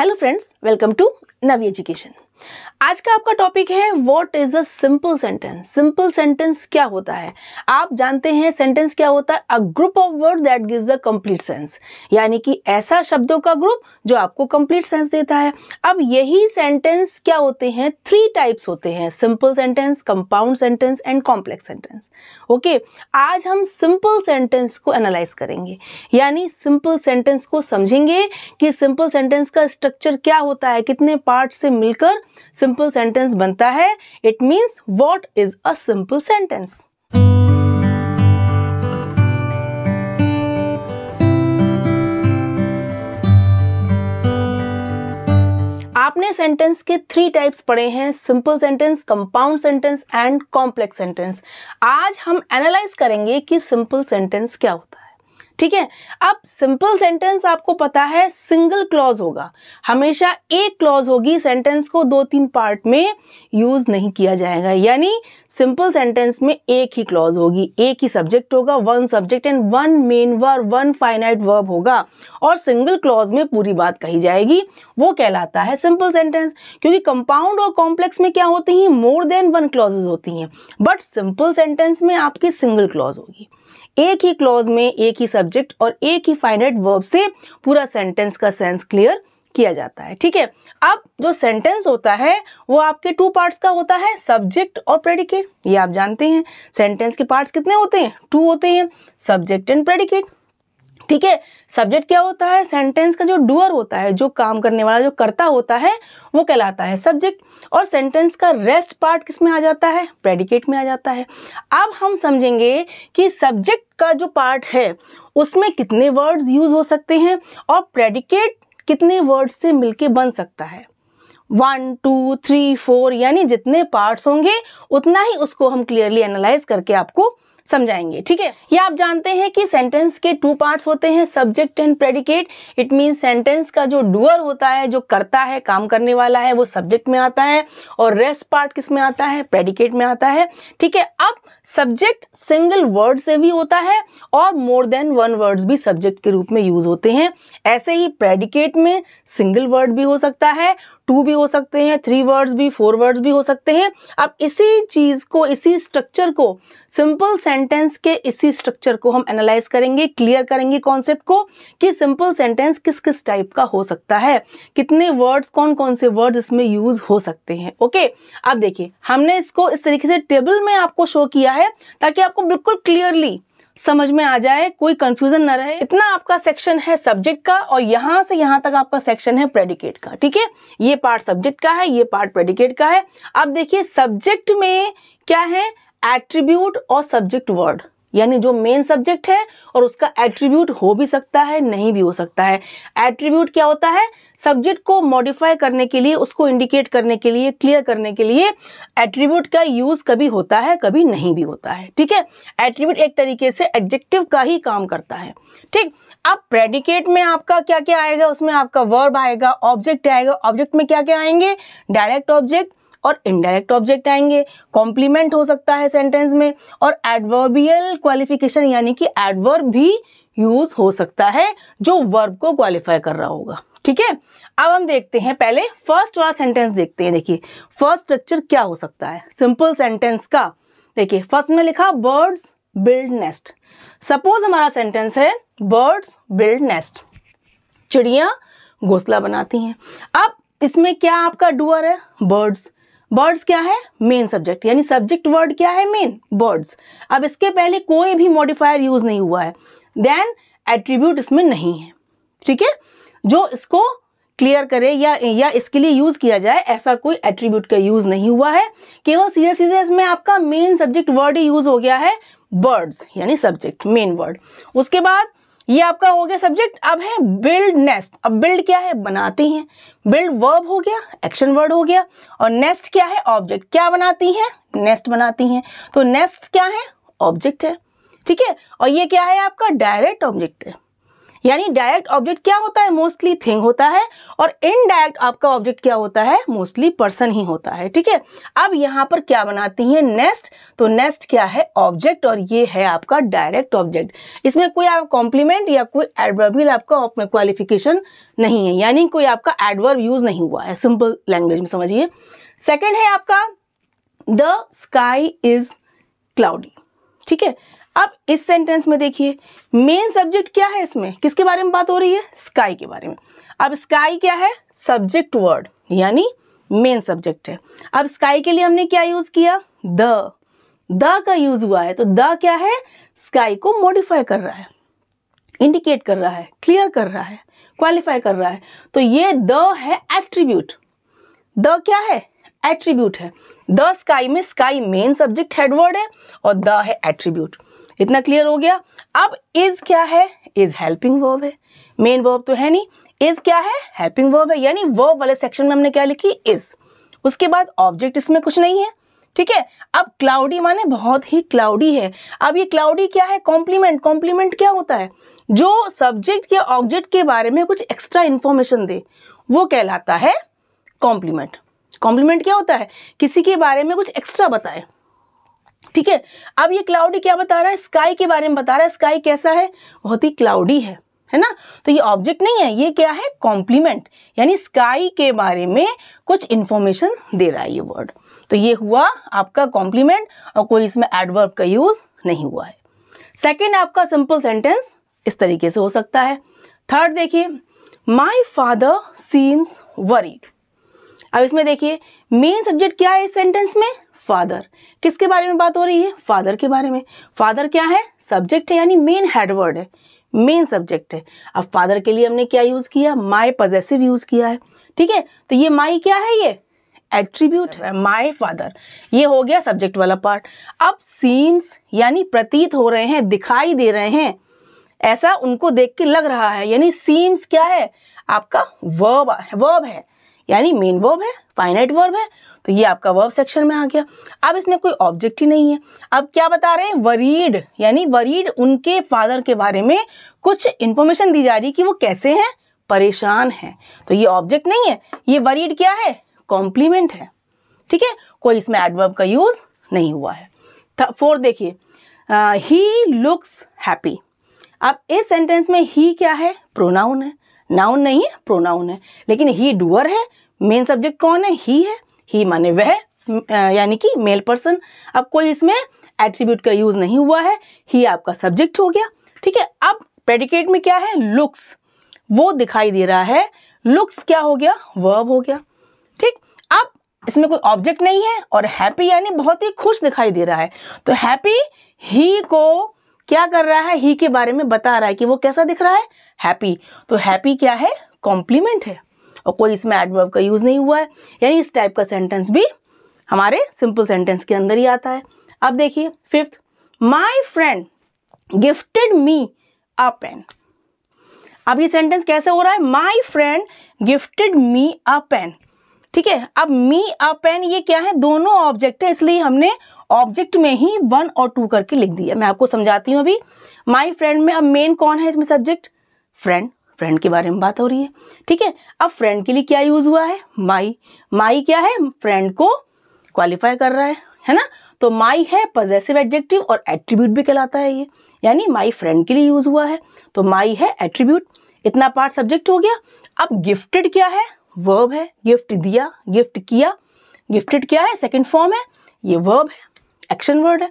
Hello friends, welcome to Navi Education. आज का आपका टॉपिक है what is a simple sentence simple sentence क्या होता है आप जानते हैं सेंटेंस क्या होता है a group of word that gives a complete sense यानी कि ऐसा शब्दों का ग्रुप जो आपको कंप्लीट सेंस देता है अब यही सेंटेंस क्या होते हैं थ्री टाइप्स होते हैं simple sentence compound sentence and complex sentence okay आज हम सिंपल सेंटेंस को एनालाइज करेंगे यानी सिंपल सेंटेंस को समझेंगे कि सिंपल सेंटेंस का स्ट्रक्चर क्या होता है कितने पार्ट से मिलकर सिंपल सेंटेंस बनता है it means what is a simple sentence आपने सेंटेंस के थ्री टाइप्स पढ़े हैं simple sentence compound sentence and complex sentence आज हम एनालाइज करेंगे कि सिंपल सेंटेंस क्या होता है ठीक है अब सिंपल सेंटेंस आपको पता है सिंगल क्लॉज होगा हमेशा एक क्लॉज होगी सेंटेंस को दो तीन पार्ट में यूज नहीं किया जाएगा यानी सिंपल सेंटेंस में एक ही क्लॉज होगी एक ही सब्जेक्ट होगा one subject and one main verb one finite verb होगा और सिंगल क्लॉज में पूरी बात कही जाएगी वो कहलाता है सिंपल सेंटेंस क्योंकि कंपाउंड और कॉम्प्लेक्स में क्या होती है मोर देन वन क्लॉजेज होती हैं बट सिंपल सेंटेंस में आपकी सिंगल क्लॉज होगी एक ही क्लॉज में एक ही सब्जेक्ट सब्जेक्ट और एक ही फाइनेट वर्ब से पूरा सेंटेंस का सेंस क्लियर किया जाता है ठीक है अब जो सेंटेंस होता है वो आपके टू पार्ट्स का होता है सब्जेक्ट और प्रेडिकेट ये आप जानते हैं सेंटेंस के पार्ट्स कितने होते हैं टू होते हैं सब्जेक्ट एंड प्रेडिकेट ठीक है सब्जेक्ट क्या होता है सेंटेंस का जो डूअर होता है जो काम करने वाला जो करता होता है वो कहलाता है सब्जेक्ट और सेंटेंस का रेस्ट पार्ट किस में आ जाता है प्रेडिकेट में आ जाता है अब हम समझेंगे कि सब्जेक्ट का जो पार्ट है उसमें कितने वर्ड्स यूज हो सकते हैं और प्रेडिकेट कितने वर्ड्स से मिलकर बन सकता है वन टू थ्री फोर यानी जितने पार्ट्स होंगे उतना ही उसको हम क्लियरली एनालाइज करके आपको समझाएंगे ठीक है ये आप जानते हैं कि सेंटेंस के टू पार्ट्स होते हैं subject and predicate it mean sentence का जो डुअर होता है जो करता है काम करने वाला है वो सब्जेक्ट में आता है और रेस्ट पार्ट किस में आता है प्रेडिकेट में आता है ठीक है अब सब्जेक्ट सिंगल वर्ड से भी होता है और मोर देन वन वर्ड्स भी सब्जेक्ट के रूप में यूज होते हैं ऐसे ही प्रेडिकेट में सिंगल वर्ड भी हो सकता है टू भी हो सकते हैं थ्री वर्ड्स भी फोर वर्ड्स भी हो सकते हैं अब इसी चीज़ को इसी स्ट्रक्चर को सिंपल सेंटेंस के इसी स्ट्रक्चर को हम एनालाइज करेंगे क्लियर करेंगे कॉन्सेप्ट को कि सिंपल सेंटेंस किस किस टाइप का हो सकता है कितने वर्ड्स कौन कौन से वर्ड्स इसमें यूज हो सकते हैं ओके अब देखिए हमने इसको इस तरीके से टेबल में आपको शो किया है ताकि आपको बिल्कुल क्लियरली समझ में आ जाए कोई कंफ्यूजन ना रहे इतना आपका सेक्शन है सब्जेक्ट का और यहाँ से यहाँ तक आपका सेक्शन है प्रेडिकेट का ठीक है ये पार्ट सब्जेक्ट का है ये पार्ट प्रेडिकेट का है अब देखिए सब्जेक्ट में क्या है एट्रीब्यूट और सब्जेक्ट वर्ड यानी जो मेन सब्जेक्ट है और उसका एट्रीब्यूट हो भी सकता है नहीं भी हो सकता है एट्रीब्यूट क्या होता है सब्जेक्ट को मॉडिफाई करने के लिए उसको इंडिकेट करने के लिए क्लियर करने के लिए एट्रीब्यूट का यूज़ कभी होता है कभी नहीं भी होता है ठीक है एट्रीब्यूट एक तरीके से एडजेक्टिव का ही काम करता है ठीक अब प्रेडिकेट में आपका क्या क्या आएगा उसमें आपका वर्ब आएगा ऑब्जेक्ट आएगा ऑब्जेक्ट में क्या क्या आएंगे डायरेक्ट ऑब्जेक्ट और इनडायरेक्ट ऑब्जेक्ट आएंगे कॉम्प्लीमेंट हो सकता है सेंटेंस में और एडवर्बियल क्वालिफिकेशन यानी कि एडवर्ब भी यूज हो सकता है जो वर्ब को क्वालिफाई कर रहा होगा ठीक है अब हम देखते हैं पहले फर्स्ट वाला सेंटेंस देखते हैं देखिए फर्स्ट स्ट्रक्चर क्या हो सकता है सिंपल सेंटेंस का देखिए फर्स्ट में लिखा बर्ड्स बिल्ड नेस्ट सपोज हमारा सेंटेंस है बर्ड्स बिल्ड नेस्ट चिड़िया घोसला बनाती हैं अब इसमें क्या आपका डुअर है बर्ड्स बर्ड्स क्या है मेन सब्जेक्ट यानी सब्जेक्ट वर्ड क्या है मेन बर्ड्स अब इसके पहले कोई भी मॉडिफायर यूज नहीं हुआ है देन एट्रीब्यूट इसमें नहीं है ठीक है जो इसको क्लियर करे या या इसके लिए यूज़ किया जाए ऐसा कोई एट्रीब्यूट का यूज़ नहीं हुआ है केवल सीधे सीधे इसमें आपका मेन सब्जेक्ट वर्ड ही यूज़ हो गया है बर्ड्स यानी सब्जेक्ट मेन वर्ड उसके बाद ये आपका हो गया सब्जेक्ट अब है बिल्ड नेस्ट अब बिल्ड क्या है बनाती हैं बिल्ड वर्ब हो गया एक्शन वर्ड हो गया और नेस्ट क्या है ऑब्जेक्ट क्या बनाती हैं नेस्ट बनाती हैं तो नेस्ट क्या है ऑब्जेक्ट है ठीक है और ये क्या है आपका डायरेक्ट ऑब्जेक्ट है यानी डायरेक्ट ऑब्जेक्ट क्या होता है मोस्टली थिंग होता है और इनडायरेक्ट आपका ऑब्जेक्ट क्या होता है मोस्टली पर्सन ही होता है ठीक है अब यहाँ पर क्या बनाती है नेस्ट तो नेस्ट क्या है ऑब्जेक्ट और ये है आपका डायरेक्ट ऑब्जेक्ट इसमें कोई आप कॉम्प्लीमेंट या कोई एडवर्बिल आपका क्वालिफिकेशन नहीं है यानी कोई आपका एडवर्ब यूज नहीं हुआ है सिंपल लैंग्वेज में समझिए सेकेंड है आपका द स्काई इज क्लाउडी ठीक है अब इस सेंटेंस में देखिए मेन सब्जेक्ट क्या है इसमें किसके बारे में बात हो रही है स्काई के बारे में अब स्काई क्या है सब्जेक्ट वर्ड यानी मेन सब्जेक्ट है अब स्काई के लिए हमने क्या यूज़ किया द द का यूज़ हुआ है तो द क्या है स्काई को मॉडिफाई कर रहा है इंडिकेट कर रहा है क्लियर कर रहा है क्वालिफाई कर रहा है तो ये द है एट्रीब्यूट द क्या है एट्रीब्यूट है द स्काई में स्काई मेन सब्जेक्ट हेडवर्ड है और द है एट्रीब्यूट इतना क्लियर हो गया अब इज क्या है इज हेल्पिंग वर्ब है मेन वर्ब तो है नहीं इज क्या है हेल्पिंग वर्ब है यानी वर्ब वाले सेक्शन में हमने क्या लिखी इज उसके बाद ऑब्जेक्ट इसमें कुछ नहीं है ठीक है अब क्लाउडी माने बहुत ही क्लाउडी है अब ये क्लाउडी क्या है कॉम्प्लीमेंट कॉम्प्लीमेंट क्या होता है जो सब्जेक्ट या ऑब्जेक्ट के बारे में कुछ एक्स्ट्रा इन्फॉर्मेशन दे वो कहलाता है कॉम्प्लीमेंट कॉम्प्लीमेंट क्या होता है किसी के बारे में कुछ एक्स्ट्रा बताए ठीक है अब ये क्लाउडी क्या बता रहा है स्काई के बारे में बता रहा है स्काई कैसा है बहुत ही क्लाउडी है है ना तो ये ऑब्जेक्ट नहीं है ये क्या है कॉम्प्लीमेंट यानी स्काई के बारे में कुछ इंफॉर्मेशन दे रहा है ये वर्ड तो ये हुआ आपका कॉम्प्लीमेंट और कोई इसमें एडवर्ब का यूज़ नहीं हुआ है सेकेंड आपका सिंपल सेंटेंस इस तरीके से हो सकता है थर्ड देखिए माई फादर सीम्स वरीड अब इसमें देखिए मेन सब्जेक्ट क्या है इस सेंटेंस में फादर किसके बारे में बात हो रही है फादर के बारे में फादर क्या है सब्जेक्ट है यानी मेन हेडवर्ड है मेन सब्जेक्ट है अब फादर के लिए हमने क्या यूज़ किया माई पजेसिव यूज़ किया है ठीक है तो ये माई क्या है ये एट्रीब्यूट है माई फादर ये हो गया सब्जेक्ट वाला पार्ट अब सीम्स यानी प्रतीत हो रहे हैं दिखाई दे रहे हैं ऐसा उनको देख के लग रहा है यानी सीम्स क्या है आपका वर्ब वर्ब है यानी मेन वर्ब है फाइनाइट वर्ब है तो ये आपका वर्ब सेक्शन में आ गया अब इसमें कोई ऑब्जेक्ट ही नहीं है अब क्या बता रहे हैं वरीड यानी वरीड उनके फादर के बारे में कुछ इंफॉर्मेशन दी जा रही है कि वो कैसे हैं परेशान हैं तो ये ऑब्जेक्ट नहीं है ये वरीड क्या है कॉम्प्लीमेंट है ठीक है कोई इसमें एडवर्ब का यूज़ नहीं हुआ है फोर्थ देखिए ही लुक्स हैप्पी अब इस सेंटेंस में ही क्या है प्रोनाउन है नाउन नहीं है प्रोनाउन है लेकिन ही डूअर है मेन सब्जेक्ट कौन है ही है ही माने वह यानी कि मेल पर्सन अब कोई इसमें एट्रीब्यूट का यूज़ नहीं हुआ है ही आपका सब्जेक्ट हो गया ठीक है अब प्रेडिकेट में क्या है लुक्स वो दिखाई दे रहा है लुक्स क्या हो गया वर्ब हो गया ठीक अब इसमें कोई ऑब्जेक्ट नहीं है और हैप्पी यानी बहुत ही खुश दिखाई दे रहा है तो हैप्पी ही को क्या कर रहा है ही के बारे में बता रहा है कि वो कैसा दिख रहा है हैप्पी तो हैप्पी क्या है कॉम्प्लीमेंट है और कोई इसमें एडवर्ब का यूज़ नहीं हुआ है यानी इस टाइप का सेंटेंस भी हमारे सिंपल सेंटेंस के अंदर ही आता है अब देखिए fifth my friend gifted me a pen अब ये सेंटेंस कैसे हो रहा है my friend gifted me a pen ठीक है अब मी अ पेन ये क्या है दोनों ऑब्जेक्ट है इसलिए हमने ऑब्जेक्ट में ही वन और टू करके लिख दिया मैं आपको समझाती हूँ अभी माई फ्रेंड में अब मेन कौन है इसमें सब्जेक्ट फ्रेंड फ्रेंड के बारे में बात हो रही है ठीक है अब फ्रेंड के लिए क्या यूज हुआ है माई माई क्या है फ्रेंड को क्वालिफाई कर रहा है है ना तो माई है पॉजेसिव एडजेक्टिव और एट्रीब्यूट भी कहलाता है ये यानी माई फ्रेंड के लिए यूज हुआ है तो माई है एट्रीब्यूट इतना पार्ट सब्जेक्ट हो गया अब गिफ्टेड क्या है वर्ब है गिफ्ट दिया गिफ्ट किया गिफ्टेड क्या है सेकेंड फॉर्म है ये वर्ब है एक्शन वर्ड है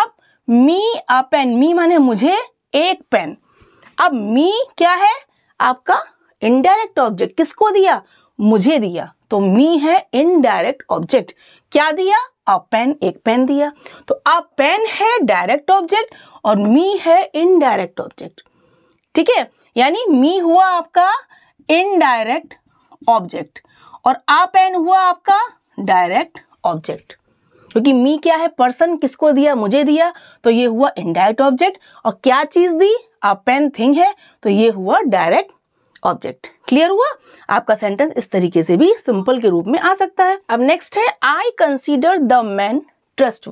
अब मी अ पेन मी माने मुझे एक पेन अब मी क्या है आपका इनडायरेक्ट ऑब्जेक्ट किसको दिया मुझे दिया तो मी है इनडायरेक्ट ऑब्जेक्ट क्या दिया अ पेन एक पेन दिया तो अ पेन है डायरेक्ट ऑब्जेक्ट और मी है इनडायरेक्ट ऑब्जेक्ट ठीक है यानी मी हुआ आपका इनडायरेक्ट ऑब्जेक्ट और आ पेन हुआ आपका डायरेक्ट ऑब्जेक्ट क्योंकि मी क्या है पर्सन किसको दिया मुझे दिया तो ये हुआ इनडायरेक्ट ऑब्जेक्ट और क्या चीज़ दी अ पेन थिंग है तो ये हुआ डायरेक्ट ऑब्जेक्ट क्लियर हुआ आपका सेंटेंस इस तरीके से भी सिंपल के रूप में आ सकता है अब नेक्स्ट है I consider the man trust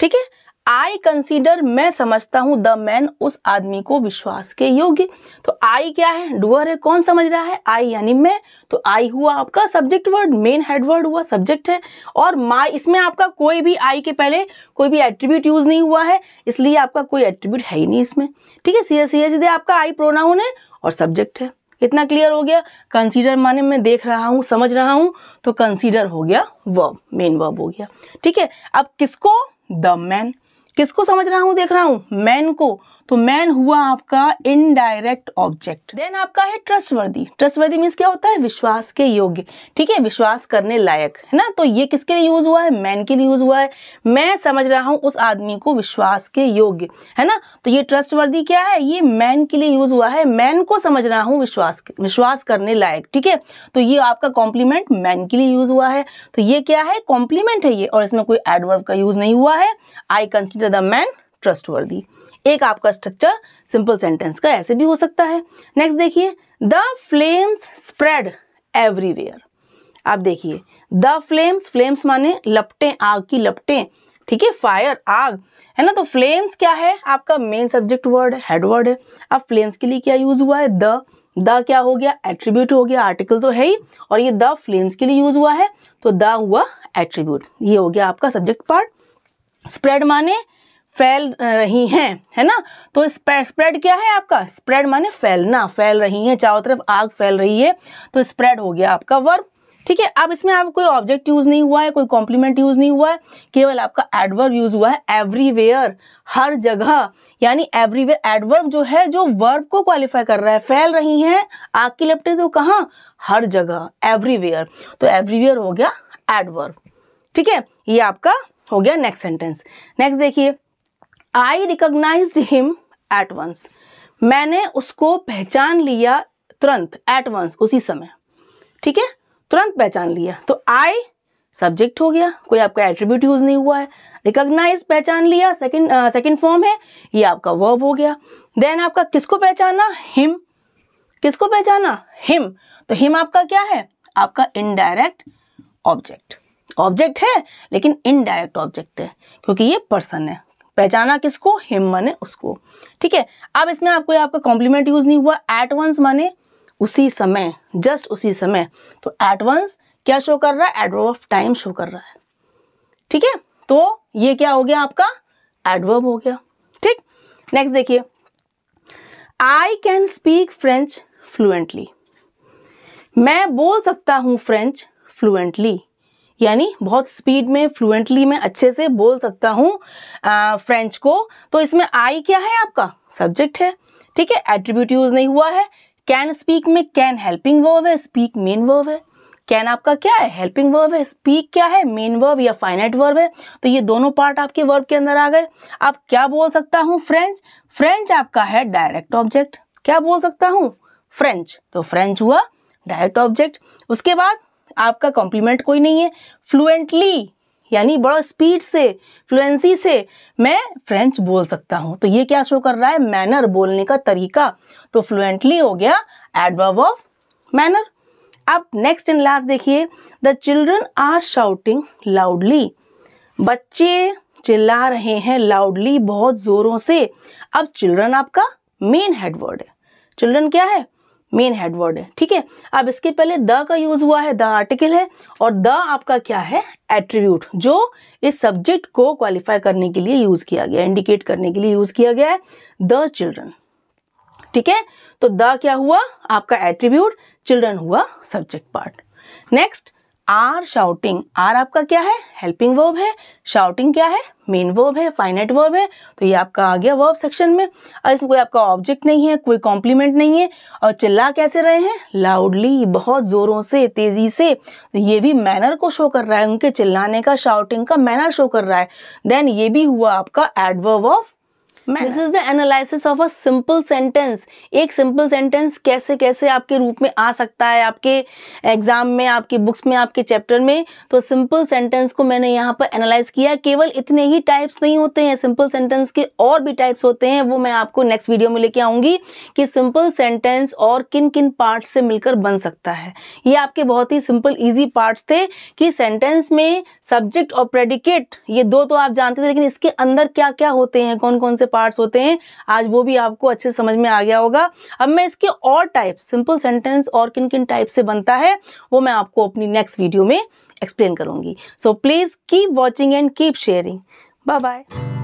ठीक है आई कंसिडर मैं समझता हूँ द मैन उस आदमी को विश्वास के योग्य तो आई क्या है डुअर है कौन समझ रहा है आई यानी मैं तो आई हुआ आपका सब्जेक्ट वर्ड मेन हेडवर्ड हुआ सब्जेक्ट है और माई इसमें आपका कोई भी आई के पहले कोई भी एट्रीब्यूट यूज नहीं हुआ है इसलिए आपका कोई एट्रीब्यूट है ही नहीं इसमें ठीक है सी एच दे आपका आई प्रोनाउन है और सब्जेक्ट है इतना क्लियर हो गया कंसीडर माने मैं देख रहा हूँ समझ रहा हूँ तो कंसीडर हो गया वर्ब मेन वर्ब हो गया ठीक है अब किसको द मैन किसको समझ रहा हूं देख रहा हूं मैन को तो मैन हुआ आपका इनडायरेक्ट ऑब्जेक्ट देन आपका है ट्रस्टवर्दी ट्रस्टवर्दी मीन्स क्या होता है विश्वास के योग्य ठीक है विश्वास करने लायक है ना तो ये किसके लिए यूज हुआ है मैन के लिए यूज हुआ है मैं समझ रहा हूँ उस आदमी को विश्वास के योग्य है ना तो ये ट्रस्टवर्दी क्या है ये मैन के लिए यूज हुआ है मैन को समझ रहा हूँ विश्वास विश्वास करने लायक ठीक है तो ये आपका कॉम्प्लीमेंट मैन के लिए यूज हुआ है तो ये क्या है कॉम्प्लीमेंट है ये और इसमें कोई एडवर्ब का यूज नहीं हुआ है I consider the man trustworthy एक आपका स्ट्रक्चर सिंपल सेंटेंस का ऐसे भी हो सकता है नेक्स्ट देखिए द फ्लेम्स स्प्रेड एवरीवेयर आप देखिए द फ्लेम्स फ्लेम्स माने लपटें आग की लपटें ठीक है फायर आग है ना तो फ्लेम्स क्या है आपका main subject word head word है अब फ्लेम्स के लिए क्या यूज हुआ है द द क्या हो गया एट्रीब्यूट हो गया आर्टिकल तो है ही और ये द फ्लेम्स के लिए यूज हुआ है तो द हुआ एट्रीब्यूट ये हो गया आपका सब्जेक्ट पार्ट स्प्रेड माने फैल रही हैं है ना तो स्प्रेड क्या है आपका स्प्रेड माने फैलना फैल रही है चारों तरफ आग फैल रही है तो स्प्रेड हो गया आपका वर्ब ठीक है अब इसमें आप कोई ऑब्जेक्ट यूज़ नहीं हुआ है कोई कॉम्प्लीमेंट यूज़ नहीं हुआ है केवल आपका एडवर्ब यूज़ हुआ है एवरीवेयर हर जगह यानी एवरीवेयर एडवर्ब जो है जो वर्ब को क्वालिफाई कर रहा है फैल रही है आग की लपटे तो कहाँ हर जगह एवरीवेयर तो एवरीवेयर हो गया एडवर्ब ठीक है ये आपका हो गया नेक्स्ट सेंटेंस नेक्स्ट देखिए I recognise him at once मैंने उसको पहचान लिया तुरंत एट वंस उसी समय ठीक है तुरंत पहचान लिया तो आई सब्जेक्ट हो गया कोई आपका एट्रीब्यूट यूज नहीं हुआ है रिकोगनाइज पहचान लिया सेकेंड सेकेंड फॉर्म है ये आपका वर्ब हो गया देन आपका किसको पहचाना हिम किसको पहचाना हिम तो हिम आपका क्या है आपका इनडायरेक्ट ऑब्जेक्ट ऑब्जेक्ट है लेकिन इनडायरेक्ट ऑब्जेक्ट है क्योंकि ये पर्सन है पहचाना किसको हिम माने उसको ठीक है अब इसमें आपको आपका कॉम्प्लीमेंट यूज नहीं हुआ एट वंस माने उसी समय जस्ट उसी समय तो एट वंस क्या शो कर रहा है एडवर्ब ऑफ टाइम शो कर रहा है ठीक है तो ये क्या हो गया आपका एडवर्ब हो गया ठीक नेक्स्ट देखिए I can speak French fluently मैं बोल सकता हूं फ्रेंच फ्लुएंटली यानी बहुत स्पीड में फ्लुएंटली मैं अच्छे से बोल सकता हूँ फ्रेंच को तो इसमें आई क्या है आपका सब्जेक्ट है ठीक है एट्रीब्यूट यूज नहीं हुआ है कैन स्पीक में कैन हेल्पिंग वर्व है स्पीक मेन वर्व है कैन आपका क्या है हेल्पिंग वर्ब है स्पीक क्या है मेन वर्ब या फाइनाइट वर्ब है तो ये दोनों पार्ट आपके वर्ब के अंदर आ गए आप क्या बोल सकता हूँ फ्रेंच फ्रेंच आपका है डायरेक्ट ऑब्जेक्ट क्या बोल सकता हूँ फ्रेंच तो फ्रेंच हुआ डायरेक्ट ऑब्जेक्ट उसके बाद आपका कॉम्प्लीमेंट कोई नहीं है फ्लुएंटली यानी बड़ा स्पीड से फ्लुएंसी से मैं फ्रेंच बोल सकता हूँ तो ये क्या शो कर रहा है मैनर बोलने का तरीका तो फ्लुएंटली हो गया एडवर्ब ऑफ मैनर अब नेक्स्ट एंड लास्ट देखिए the children are shouting loudly बच्चे चिल्ला रहे हैं लाउडली बहुत ज़ोरों से अब चिल्ड्रन आपका मेन हेडवर्ड है चिल्ड्रन क्या है मेन हेडवर्ड है ठीक है अब इसके पहले द का यूज हुआ है द आर्टिकल है और द आपका क्या है एट्रीब्यूट जो इस सब्जेक्ट को क्वालिफाई करने के लिए यूज किया गया इंडिकेट करने के लिए यूज किया गया है द चिल्ड्रन ठीक है तो द क्या हुआ आपका एट्रीब्यूट चिल्ड्रन हुआ subject part next are shouting are आपका क्या है हेल्पिंग वर्ब है शाउटिंग क्या है मेन वर्ब है फाइनेट वर्ब है तो ये आपका आ गया वर्ब सेक्शन में और इसमें कोई आपका ऑब्जेक्ट नहीं है कोई कॉम्प्लीमेंट नहीं है और चिल्ला कैसे रहे हैं लाउडली बहुत ज़ोरों से तेज़ी से ये भी मैनर को शो कर रहा है उनके चिल्लाने का शाउटिंग का मैनर शो कर रहा है देन ये भी हुआ आपका adverb of this is the analysis of a simple sentence एक सिंपल सेंटेंस कैसे कैसे आपके रूप में आ सकता है आपके एग्जाम में आपकी बुक्स में आपके चैप्टर में तो सिंपल सेंटेंस को मैंने यहाँ पर एनालाइज किया केवल इतने ही टाइप्स नहीं होते हैं सिंपल सेंटेंस के और भी टाइप्स होते हैं वो मैं आपको नेक्स्ट वीडियो में लेके आऊँगी कि सिंपल सेंटेंस और किन किन पार्ट से मिलकर बन सकता है ये आपके बहुत ही सिंपल ईजी पार्ट्स थे कि सेंटेंस में सब्जेक्ट और प्रेडिकेट ये दो तो आप जानते थे लेकिन इसके अंदर क्या क्या होते हैं कौन कौन से पार्ट्स होते हैं आज वो भी आपको अच्छे समझ में आ गया होगा अब मैं इसके और टाइप सिंपल सेंटेंस और किन किन टाइप से बनता है वो मैं आपको अपनी नेक्स्ट वीडियो में एक्सप्लेन करूंगी so please keep watching and keep sharing bye bye